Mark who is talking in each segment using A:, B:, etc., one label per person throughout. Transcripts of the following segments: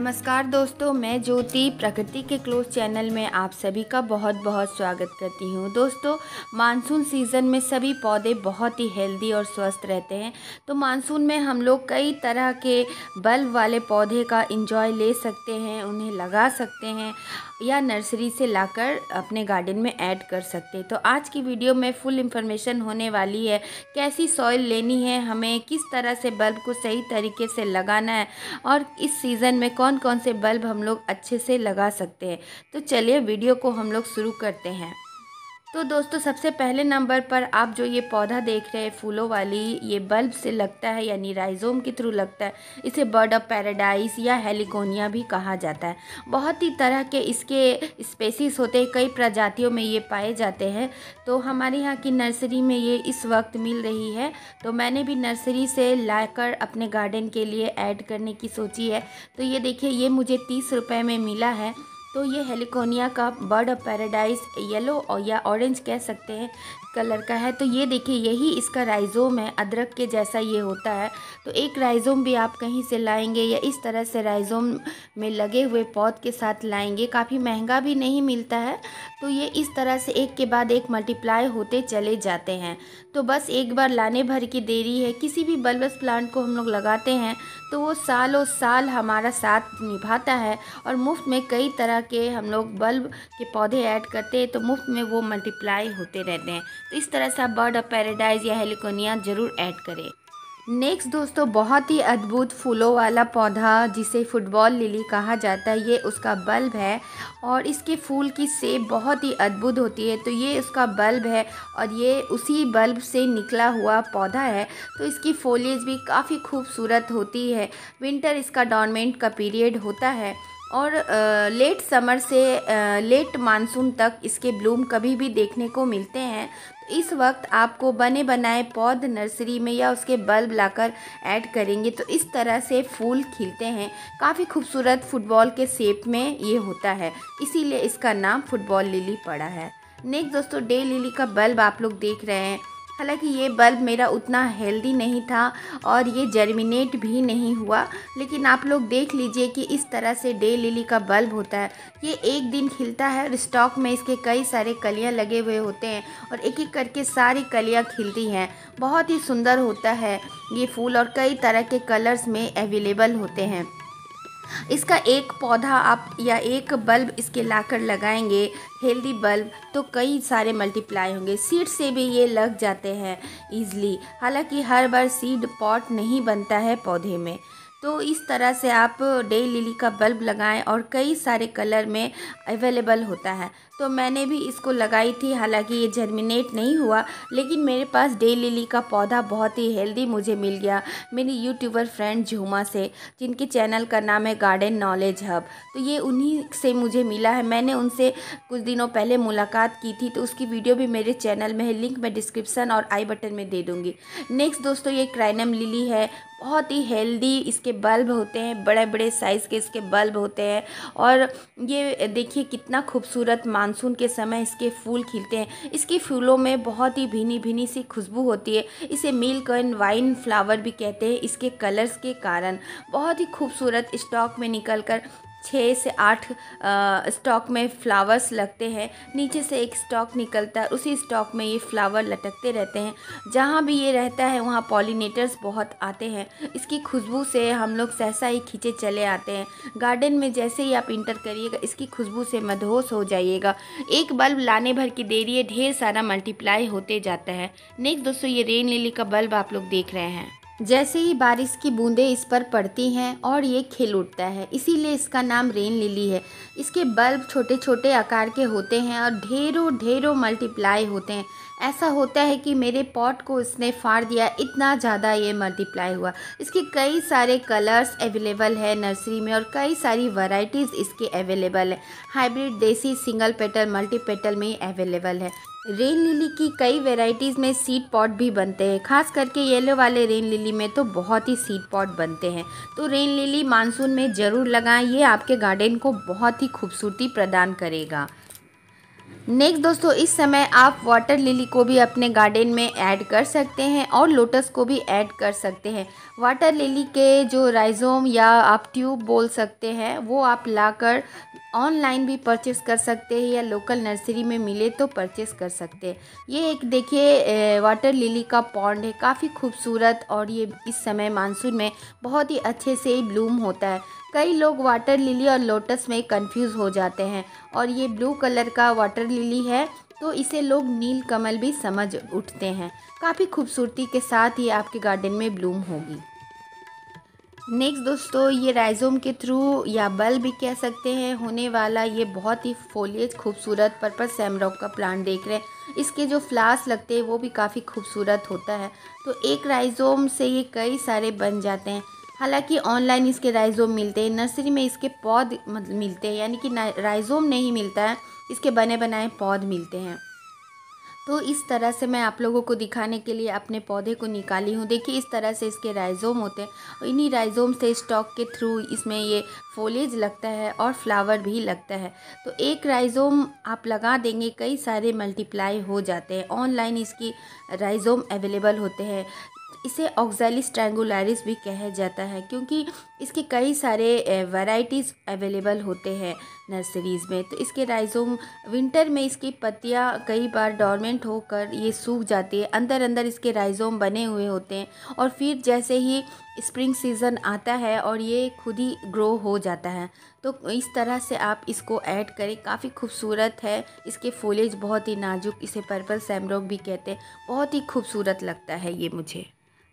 A: नमस्कार दोस्तों मैं ज्योति प्रकृति के क्लोज चैनल में आप सभी का बहुत बहुत स्वागत करती हूँ दोस्तों मानसून सीज़न में सभी पौधे बहुत ही हेल्दी और स्वस्थ रहते हैं तो मानसून में हम लोग कई तरह के बल्ब वाले पौधे का इंजॉय ले सकते हैं उन्हें लगा सकते हैं या नर्सरी से लाकर अपने गार्डन में ऐड कर सकते हैं तो आज की वीडियो में फुल इन्फॉर्मेशन होने वाली है कैसी सॉइल लेनी है हमें किस तरह से बल्ब को सही तरीके से लगाना है और इस सीज़न में कौन कौन से बल्ब हम लोग अच्छे से लगा सकते हैं तो चलिए वीडियो को हम लोग शुरू करते हैं तो दोस्तों सबसे पहले नंबर पर आप जो ये पौधा देख रहे हैं फूलों वाली ये बल्ब से लगता है यानी राइजोम के थ्रू लगता है इसे बर्ड ऑफ पैराडाइज या हेलिकोनिया भी कहा जाता है बहुत ही तरह के इसके स्पेसिस होते हैं कई प्रजातियों में ये पाए जाते हैं तो हमारे यहाँ की नर्सरी में ये इस वक्त मिल रही है तो मैंने भी नर्सरी से ला अपने गार्डन के लिए ऐड करने की सोची है तो ये देखिए ये मुझे तीस रुपये में मिला है तो ये हेलिकोनिया का बर्ड ऑफ पैराडाइज येलो और या ऑरेंज कह सकते हैं कलर का है तो ये देखिए यही इसका राइजोम है अदरक के जैसा ये होता है तो एक राइजोम भी आप कहीं से लाएंगे या इस तरह से राइजोम में लगे हुए पौध के साथ लाएंगे काफ़ी महंगा भी नहीं मिलता है तो ये इस तरह से एक के बाद एक मल्टीप्लाई होते चले जाते हैं तो बस एक बार लाने भर की देरी है किसी भी बल्बस प्लांट को हम लोग लगाते हैं तो वो सालों साल हमारा साथ निभाता है और मुफ्त में कई तरह के हम लोग बल्ब के पौधे ऐड करते हैं तो मुफ्त में वो मल्टीप्लाई होते रहते हैं तो इस तरह से आप बर्ड ऑफ पैराडाइज या हेलिकोनिया ज़रूर ऐड करें नेक्स्ट दोस्तों बहुत ही अद्भुत फूलों वाला पौधा जिसे फुटबॉल लिली कहा जाता है ये उसका बल्ब है और इसके फूल की सेब बहुत ही अद्भुत होती है तो ये उसका बल्ब है और ये उसी बल्ब से निकला हुआ पौधा है तो इसकी फोलियज भी काफ़ी खूबसूरत होती है विंटर इसका डॉर्मेंट का पीरियड होता है और लेट समर से लेट मानसून तक इसके ब्लूम कभी भी देखने को मिलते हैं इस वक्त आपको बने बनाए पौध नर्सरी में या उसके बल्ब लाकर ऐड करेंगे तो इस तरह से फूल खिलते हैं काफ़ी खूबसूरत फुटबॉल के शेप में ये होता है इसीलिए इसका नाम फुटबॉल लिली पड़ा है नेक्स्ट दोस्तों डे लिली का बल्ब आप लोग देख रहे हैं हालांकि ये बल्ब मेरा उतना हेल्दी नहीं था और ये जर्मिनेट भी नहीं हुआ लेकिन आप लोग देख लीजिए कि इस तरह से डे लिली का बल्ब होता है ये एक दिन खिलता है और स्टॉक में इसके कई सारे कलियाँ लगे हुए होते हैं और एक एक करके सारी कलियाँ खिलती हैं बहुत ही सुंदर होता है ये फूल और कई तरह के कलर्स में अवेलेबल होते हैं इसका एक पौधा आप या एक बल्ब इसके लाकर लगाएंगे हेल्दी बल्ब तो कई सारे मल्टीप्लाई होंगे सीड से भी ये लग जाते हैं ईज़िली हालांकि हर बार सीड पॉट नहीं बनता है पौधे में तो इस तरह से आप डे लिली का बल्ब लगाएं और कई सारे कलर में अवेलेबल होता है तो मैंने भी इसको लगाई थी हालांकि ये जर्मिनेट नहीं हुआ लेकिन मेरे पास डे लिली का पौधा बहुत ही हेल्दी मुझे मिल गया मेरी यूट्यूबर फ्रेंड झूमा से जिनके चैनल का नाम है गार्डन नॉलेज हब तो ये उन्हीं से मुझे मिला है मैंने उनसे कुछ दिनों पहले मुलाकात की थी तो उसकी वीडियो भी मेरे चैनल में है लिंक मैं डिस्क्रिप्सन और आई बटन में दे दूँगी नेक्स्ट दोस्तों ये क्राइनम लिली है बहुत ही हेल्दी इसके बल्ब होते हैं बड़े बड़े साइज़ के इसके बल्ब होते हैं और ये देखिए कितना खूबसूरत मानसून के समय इसके फूल खिलते हैं इसके फूलों में बहुत ही भीनी भीनी सी खुशबू होती है इसे मिल्क एंड वाइन फ्लावर भी कहते हैं इसके कलर्स के कारण बहुत ही खूबसूरत स्टॉक में निकल कर छः से आठ स्टॉक में फ्लावर्स लगते हैं नीचे से एक स्टॉक निकलता है उसी स्टॉक में ये फ्लावर लटकते रहते हैं जहाँ भी ये रहता है वहाँ पॉलिनेटर्स बहुत आते हैं इसकी खुशबू से हम लोग सहसा ही खींचे चले आते हैं गार्डन में जैसे ही आप इंटर करिएगा इसकी खुशबू से मदहोश हो जाइएगा एक बल्ब लाने भर की देरी है ढेर सारा मल्टीप्लाई होते जाता है नेक्स्ट दोस्तों ये रेन लिली का बल्ब आप लोग देख रहे हैं जैसे ही बारिश की बूंदें इस पर पड़ती हैं और ये खिल उठता है इसीलिए इसका नाम रेन लिली है इसके बल्ब छोटे छोटे आकार के होते हैं और ढेरों ढेरों मल्टीप्लाई होते हैं ऐसा होता है कि मेरे पॉट को इसने फाड़ दिया इतना ज़्यादा ये मल्टीप्लाई हुआ इसके कई सारे कलर्स अवेलेबल है नर्सरी में और कई सारी वराइटीज़ इसके अवेलेबल है हाइब्रिड देसी सिंगल पेटल मल्टी पेटल में अवेलेबल है रेन लिली की कई वेराइटीज़ में सीड पॉट भी बनते हैं खास करके येलो वाले रेन लिली में तो बहुत ही सीड पॉट बनते हैं तो रेन लिली मानसून में ज़रूर लगाएं ये आपके गार्डन को बहुत ही खूबसूरती प्रदान करेगा नेक्स्ट दोस्तों इस समय आप वाटर लिली को भी अपने गार्डन में ऐड कर सकते हैं और लोटस को भी ऐड कर सकते हैं वाटर लिली के जो राइजोम या आप ट्यूब बोल सकते हैं वो आप लाकर ऑनलाइन भी परचेस कर सकते हैं या लोकल नर्सरी में मिले तो परचेस कर सकते हैं ये एक देखिए वाटर लिली का पॉन्ड है काफ़ी खूबसूरत और ये इस समय मानसून में बहुत ही अच्छे से ही ब्लूम होता है कई लोग वाटर लिली और लोटस में कंफ्यूज हो जाते हैं और ये ब्लू कलर का वाटर लिली है तो इसे लोग नील कमल भी समझ उठते हैं काफ़ी खूबसूरती के साथ ये आपके गार्डन में ब्लूम होगी नेक्स्ट दोस्तों ये राइजोम के थ्रू या बल भी कह सकते हैं होने वाला ये बहुत ही फोलियज खूबसूरत पर्पल सैमरॉक का प्लांट देख रहे हैं इसके जो फ्लास लगते हैं वो भी काफ़ी खूबसूरत होता है तो एक राइजोम से ये कई सारे बन जाते हैं हालांकि ऑनलाइन इसके राइजोम मिलते हैं नर्सरी में इसके पौध मिलते हैं यानी कि राइजोम नहीं मिलता है इसके बने बनाए पौध मिलते हैं तो इस तरह से मैं आप लोगों को दिखाने के लिए अपने पौधे को निकाली हूँ देखिए इस तरह से इसके राइजोम होते हैं इन्हीं राइजोम से स्टॉक के थ्रू इसमें ये फोलेज लगता है और फ्लावर भी लगता है तो एक राइजोम आप लगा देंगे कई सारे मल्टीप्लाई हो जाते हैं ऑनलाइन इसकी राइजोम अवेलेबल होते हैं इसे ऑक्जालिस ट्रैंगुलरिस भी कहा जाता है क्योंकि इसके कई सारे वैराइटीज़ अवेलेबल होते हैं नर्सरीज़ में तो इसके राइजोम विंटर में इसकी पत्तियाँ कई बार डॉर्मेंट होकर ये सूख जाती है अंदर अंदर इसके राइजोम बने हुए होते हैं और फिर जैसे ही स्प्रिंग सीज़न आता है और ये खुद ही ग्रो हो जाता है तो इस तरह से आप इसको ऐड करें काफ़ी खूबसूरत है इसके फूलेज बहुत ही नाजुक इसे पर्पल सैमरोग भी कहते हैं बहुत ही खूबसूरत लगता है ये मुझे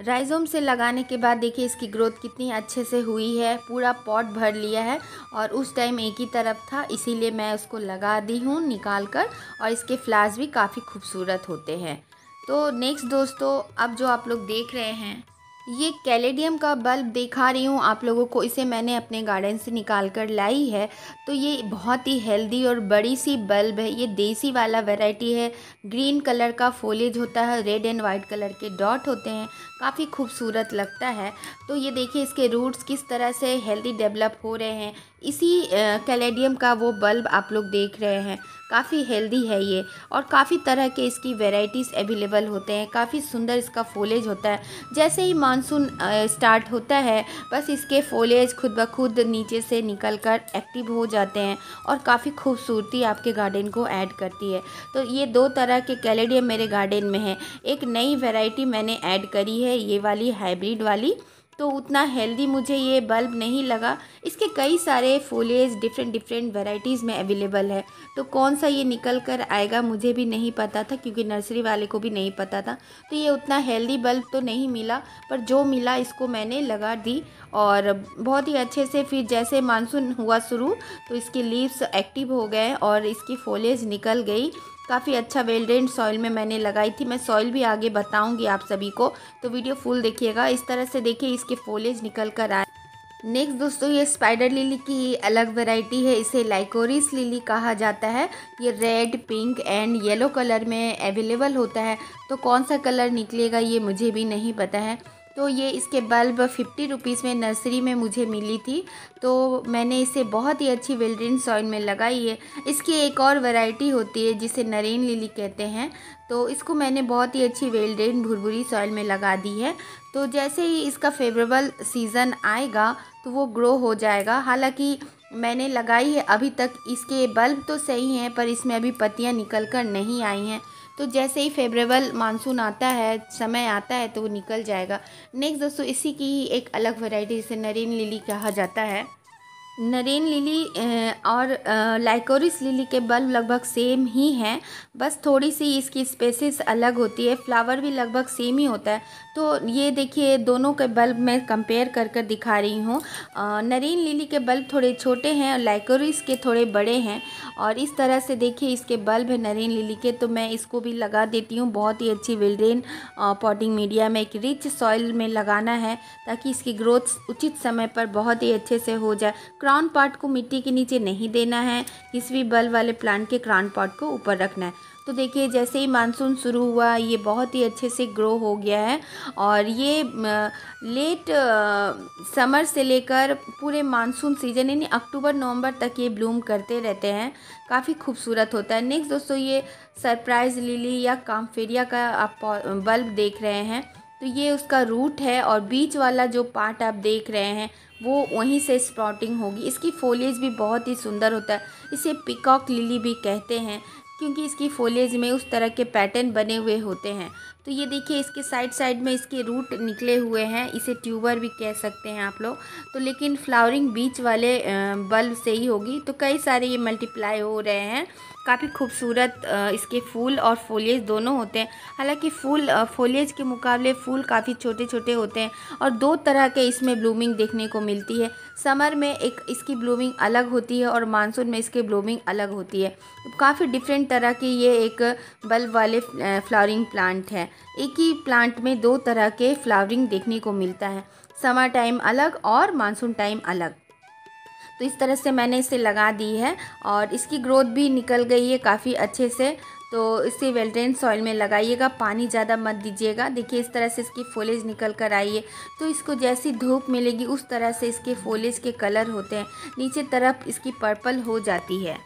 A: राइजोम से लगाने के बाद देखिए इसकी ग्रोथ कितनी अच्छे से हुई है पूरा पॉट भर लिया है और उस टाइम एक ही तरफ था इसीलिए मैं उसको लगा दी हूँ निकाल कर और इसके फ्लावर्स भी काफ़ी खूबसूरत होते हैं तो नेक्स्ट दोस्तों अब जो आप लोग देख रहे हैं ये कैलेडियम का बल्ब दिखा रही हूँ आप लोगों को इसे मैंने अपने गार्डन से निकाल कर लाई है तो ये बहुत ही हेल्दी और बड़ी सी बल्ब है ये देसी वाला वैरायटी है ग्रीन कलर का फोलेज होता है रेड एंड वाइट कलर के डॉट होते हैं काफ़ी खूबसूरत लगता है तो ये देखिए इसके रूट्स किस तरह से हेल्दी डेवलप हो रहे हैं इसी कैलेडियम का वो बल्ब आप लोग देख रहे हैं काफ़ी हेल्दी है ये और काफ़ी तरह के इसकी वेराइटीज़ अवेलेबल होते हैं काफ़ी सुंदर इसका फोलेज होता है जैसे ही मानसून स्टार्ट होता है बस इसके फोलेज खुद ब खुद नीचे से निकल कर एक्टिव हो जाते हैं और काफ़ी खूबसूरती आपके गार्डन को ऐड करती है तो ये दो तरह के कैलेडियम मेरे गार्डन में है एक नई वेराइटी मैंने ऐड करी है ये वाली हाइब्रिड वाली तो उतना हेल्दी मुझे ये बल्ब नहीं लगा इसके कई सारे फोलेज डिफरेंट डिफरेंट वेराइटीज़ में अवेलेबल है तो कौन सा ये निकल कर आएगा मुझे भी नहीं पता था क्योंकि नर्सरी वाले को भी नहीं पता था तो ये उतना हेल्दी बल्ब तो नहीं मिला पर जो मिला इसको मैंने लगा दी और बहुत ही अच्छे से फिर जैसे मानसून हुआ शुरू तो इसके लीव्स एक्टिव हो गए और इसकी फोलेज निकल गई काफ़ी अच्छा वेल ड्रेन सॉइल में मैंने लगाई थी मैं सॉइल भी आगे बताऊंगी आप सभी को तो वीडियो फुल देखिएगा इस तरह से देखिए इसके फोलेज निकल कर आए नेक्स्ट दोस्तों ये स्पाइडर लिली की अलग वैरायटी है इसे लाइकोरिस लिली कहा जाता है ये red pink and yellow colour में अवेलेबल होता है तो कौन सा कलर निकलेगा ये मुझे भी नहीं पता है तो ये इसके बल्ब फिफ्टी रुपीज़ में नर्सरी में मुझे मिली थी तो मैंने इसे बहुत ही अच्छी वेल्ड्रीन सॉइल में लगाई है इसकी एक और वैरायटी होती है जिसे नरेन लिली कहते हैं तो इसको मैंने बहुत ही अच्छी वेल्ड्रेन भुरभुरी सॉइल में लगा दी है तो जैसे ही इसका फेवरेबल सीज़न आएगा तो वो ग्रो हो जाएगा हालाँकि मैंने लगाई है अभी तक इसके बल्ब तो सही हैं पर इसमें अभी पत्तियाँ निकल कर नहीं आई हैं तो जैसे ही फेवरेबल मानसून आता है समय आता है तो वो निकल जाएगा नेक्स्ट दोस्तों इसी की ही एक अलग वैरायटी जिसे नरेन लिली कहा जाता है नरेन लिली और लाइकोरिस लिली के बल्ब लगभग सेम ही हैं बस थोड़ी सी इसकी स्पेसिस अलग होती है फ्लावर भी लगभग सेम ही होता है तो ये देखिए दोनों के बल्ब मैं कंपेयर कर कर दिखा रही हूँ नरीन लिली के बल्ब थोड़े छोटे हैं और लाइकोरिस के थोड़े बड़े हैं और इस तरह से देखिए इसके बल्ब है नरीन लिली के तो मैं इसको भी लगा देती हूँ बहुत ही अच्छी विल्ड्रेन पॉटिंग मीडिया में एक रिच सॉइल में लगाना है ताकि इसकी ग्रोथ उचित समय पर बहुत ही अच्छे से हो जाए क्राउन पार्ट को मिट्टी के नीचे नहीं देना है किसी भी बल्ब वाले प्लांट के क्राउन पार्ट को ऊपर रखना है तो देखिए जैसे ही मानसून शुरू हुआ ये बहुत ही अच्छे से ग्रो हो गया है और ये लेट समर से लेकर पूरे मानसून सीजन यानी अक्टूबर नवंबर तक ये ब्लूम करते रहते हैं काफ़ी खूबसूरत होता है नेक्स्ट दोस्तों ये सरप्राइज़ लिली या काम्फेरिया का आप बल्ब देख रहे हैं तो ये उसका रूट है और बीच वाला जो पार्ट आप देख रहे हैं वो वहीं से स्प्रॉटिंग होगी इसकी फोलेज भी बहुत ही सुंदर होता है इसे पिकॉक लिली भी कहते हैं क्योंकि इसकी फोलेज में उस तरह के पैटर्न बने हुए होते हैं तो ये देखिए इसके साइड साइड में इसके रूट निकले हुए हैं इसे ट्यूबर भी कह सकते हैं आप लोग तो लेकिन फ्लावरिंग बीच वाले बल्ब से ही होगी तो कई सारे ये मल्टीप्लाई हो रहे हैं काफ़ी खूबसूरत इसके फूल और फोलियज दोनों होते हैं हालांकि फूल फोलियज के मुकाबले फूल काफ़ी छोटे छोटे होते हैं और दो तरह के इसमें ब्लूमिंग देखने को मिलती है समर में एक इसकी ब्लूमिंग अलग होती है और मानसून में इसकी ब्लूमिंग अलग होती है काफ़ी डिफरेंट तरह के ये एक बल्ब वाले फ्लावरिंग प्लांट है एक ही प्लांट में दो तरह के फ्लावरिंग देखने को मिलता है समर टाइम अलग और मानसून टाइम अलग तो इस तरह से मैंने इसे लगा दी है और इसकी ग्रोथ भी निकल गई है काफ़ी अच्छे से तो इसे वेल्ट्रेन सॉइल में लगाइएगा पानी ज़्यादा मत दीजिएगा देखिए इस तरह से इसकी फोलेज निकल कर आई है तो इसको जैसी धूप मिलेगी उस तरह से इसके फोलेज के कलर होते हैं नीचे तरफ इसकी पर्पल हो जाती है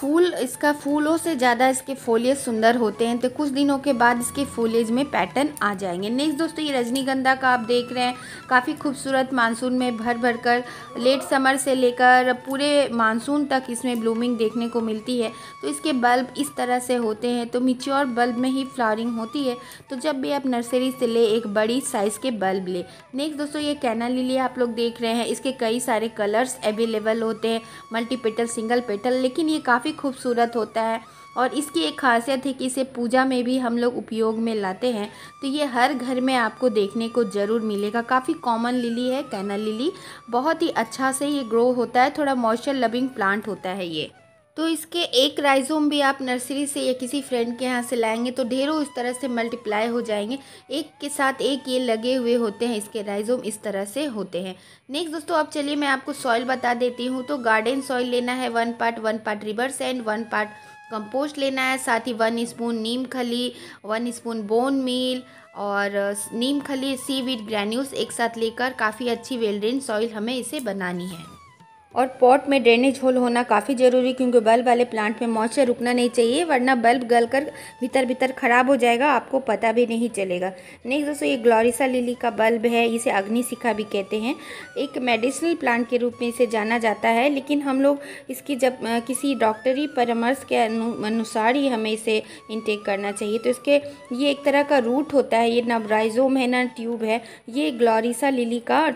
A: फूल इसका फूलों से ज़्यादा इसके फोलियज सुंदर होते हैं तो कुछ दिनों के बाद इसके फोलियज में पैटर्न आ जाएंगे नेक्स्ट दोस्तों ये रजनीगंधा का आप देख रहे हैं काफ़ी खूबसूरत मानसून में भर भर कर लेट समर से लेकर पूरे मानसून तक इसमें ब्लूमिंग देखने को मिलती है तो इसके बल्ब इस तरह से होते हैं तो मिच्योर बल्ब में ही फ्लावरिंग होती है तो जब भी आप नर्सरी से ले एक बड़ी साइज़ के बल्ब ले नेक्स्ट दोस्तों ये कैना लिली आप लोग देख रहे हैं इसके कई सारे कलर्स अवेलेबल होते हैं मल्टी पेटल सिंगल पेटल लेकिन ये काफ़ी काफ़ी खूबसूरत होता है और इसकी एक खासियत है कि इसे पूजा में भी हम लोग उपयोग में लाते हैं तो ये हर घर में आपको देखने को ज़रूर मिलेगा काफ़ी कॉमन लिली है कैनल लिली बहुत ही अच्छा से ये ग्रो होता है थोड़ा मॉइस्चर लविंग प्लांट होता है ये तो इसके एक राइजोम भी आप नर्सरी से या किसी फ्रेंड के यहाँ से लाएंगे तो ढेरों इस तरह से मल्टीप्लाई हो जाएंगे एक के साथ एक ये लगे हुए होते हैं इसके राइजोम इस तरह से होते हैं नेक्स्ट दोस्तों अब चलिए मैं आपको सॉइल बता देती हूँ तो गार्डन सॉइल लेना है one part one part river sand one part compost लेना है साथ ही वन स्पून नीम खली वन स्पून बोन मील और नीम खली सी विथ ग्रैन्यूल्स एक साथ लेकर काफ़ी अच्छी वेल सॉइल हमें इसे बनानी है और पॉट में ड्रेनेज होल होना काफ़ी ज़रूरी क्योंकि बल्ब वाले प्लांट में मॉइस्चर रुकना नहीं चाहिए वरना बल्ब गल कर भीतर भीतर ख़राब हो जाएगा आपको पता भी नहीं चलेगा नेक्स्ट दोस्तों ये ग्लोरिसा लिली का बल्ब है इसे अग्नि भी कहते हैं एक मेडिसिनल प्लांट के रूप में इसे जाना जाता है लेकिन हम लोग इसकी जब किसी डॉक्टरी परामर्श के अनुसार ही हमें इसे इनटेक करना चाहिए तो इसके ये एक तरह का रूट होता है ये ना है ना ट्यूब है ये ग्लोरिसा लिली का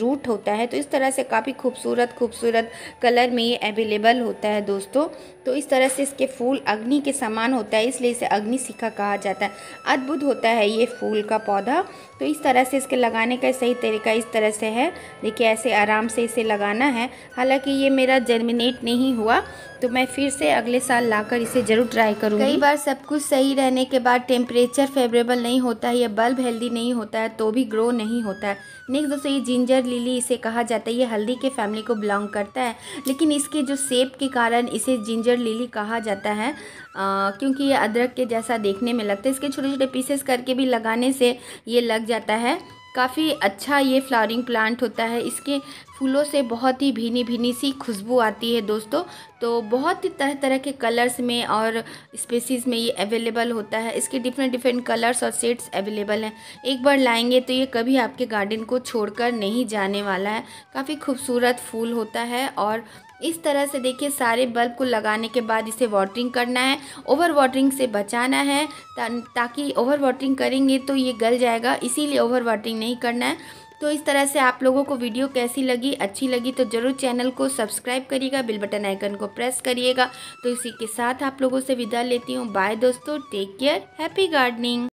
A: रूट होता है तो इस तरह से काफ़ी खूबसूरत खूबसूरत कलर में ये अवेलेबल होता है दोस्तों तो इस तरह से इसके फूल अग्नि के समान होता है इसलिए इसे अग्नि शिखा कहा जाता है अद्भुत होता है ये फूल का पौधा तो इस तरह से इसके लगाने का सही तरीका इस तरह से है देखिए ऐसे आराम से इसे लगाना है हालांकि ये मेरा जर्मिनेट नहीं हुआ तो मैं फिर से अगले साल लाकर इसे ज़रूर ट्राई करूँ कई बार सब कुछ सही रहने के बाद टेम्परेचर फेवरेबल नहीं होता है या बल्ब हेल्दी नहीं होता है तो भी ग्रो नहीं होता है नेक्स्ट दोस्तों ये जिंजर लिली इसे कहा जाता है ये हल्दी के फैमिली को बिलोंग करता है लेकिन इसके जो सेप के कारण इसे जिंजर लिली कहा जाता है क्योंकि ये अदरक के जैसा देखने में लगता है इसके छोटे छोटे पीसेस करके भी लगाने से ये लग जाता है काफ़ी अच्छा ये फ्लावरिंग प्लांट होता है इसके फूलों से बहुत ही भीनी भीनी सी खुशबू आती है दोस्तों तो बहुत ही तरह तरह के कलर्स में और स्पेसीज़ में ये अवेलेबल होता है इसके डिफरेंट डिफरेंट कलर्स और शेड्स अवेलेबल हैं एक बार लाएंगे तो ये कभी आपके गार्डन को छोड़कर नहीं जाने वाला है काफ़ी खूबसूरत फूल होता है और इस तरह से देखिए सारे बल्ब को लगाने के बाद इसे वाटरिंग करना है ओवर वाटरिंग से बचाना है ता, ताकि ओवर वाटरिंग करेंगे तो ये गल जाएगा इसीलिए ओवर वाटरिंग नहीं करना है तो इस तरह से आप लोगों को वीडियो कैसी लगी अच्छी लगी तो ज़रूर चैनल को सब्सक्राइब करिएगा बिल बटन आइकन को प्रेस करिएगा तो इसी के साथ आप लोगों से विदा लेती हूँ बाय दोस्तों टेक केयर हैप्पी गार्डनिंग